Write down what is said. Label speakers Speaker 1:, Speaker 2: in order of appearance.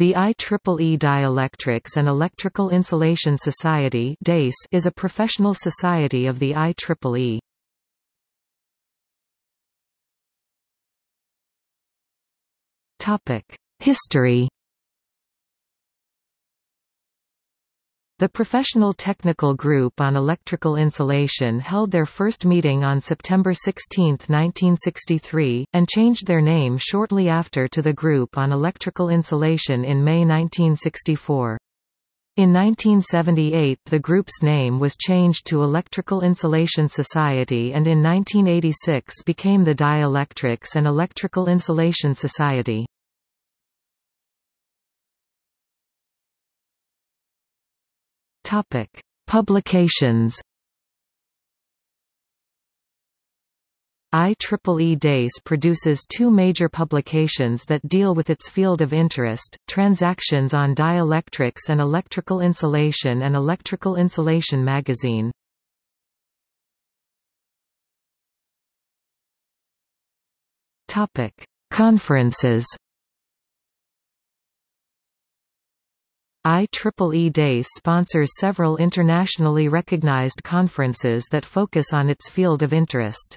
Speaker 1: The IEEE Dielectrics and Electrical Insulation Society is a professional society of the IEEE. History The Professional Technical Group on Electrical Insulation held their first meeting on September 16, 1963, and changed their name shortly after to the Group on Electrical Insulation in May 1964. In 1978 the group's name was changed to Electrical Insulation Society and in 1986 became the Dielectrics and Electrical Insulation Society. Topic: Publications. IEEE DAYS produces two major publications that deal with its field of interest, Transactions on Dielectrics and Electrical Insulation and Electrical Insulation Magazine.
Speaker 2: Conferences
Speaker 1: IEEE Days sponsors several internationally recognized conferences that focus on its field of interest.